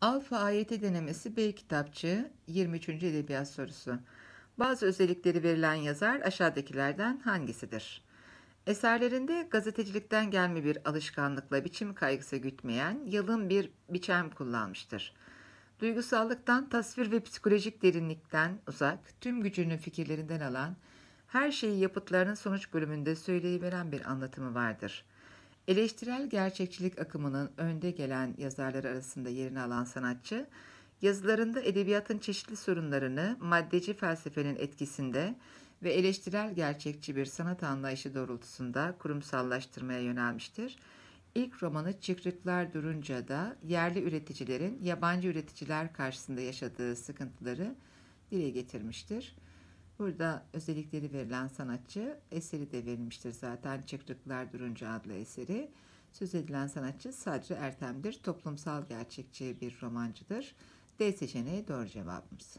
Alfa ayeti denemesi B kitapçı 23. edebiyat sorusu. Bazı özellikleri verilen yazar aşağıdakilerden hangisidir? Eserlerinde gazetecilikten gelme bir alışkanlıkla biçim kaygısı gütmeyen yalın bir biçem kullanmıştır. Duygusallıktan, tasvir ve psikolojik derinlikten uzak, tüm gücünü fikirlerinden alan, her şeyi yapıtlarının sonuç bölümünde söyleyiveren bir anlatımı vardır.'' Eleştirel gerçekçilik akımının önde gelen yazarları arasında yerini alan sanatçı, yazılarında edebiyatın çeşitli sorunlarını maddeci felsefenin etkisinde ve eleştirel gerçekçi bir sanat anlayışı doğrultusunda kurumsallaştırmaya yönelmiştir. İlk romanı Çıkrıklar da yerli üreticilerin yabancı üreticiler karşısında yaşadığı sıkıntıları dile getirmiştir. Burada özellikleri verilen sanatçı eseri de verilmiştir zaten Çıkrıklar Duruncu adlı eseri. Söz edilen sanatçı Sadri Ertem'dir. Toplumsal gerçekçi bir romancıdır. D seçeneği doğru cevabımız.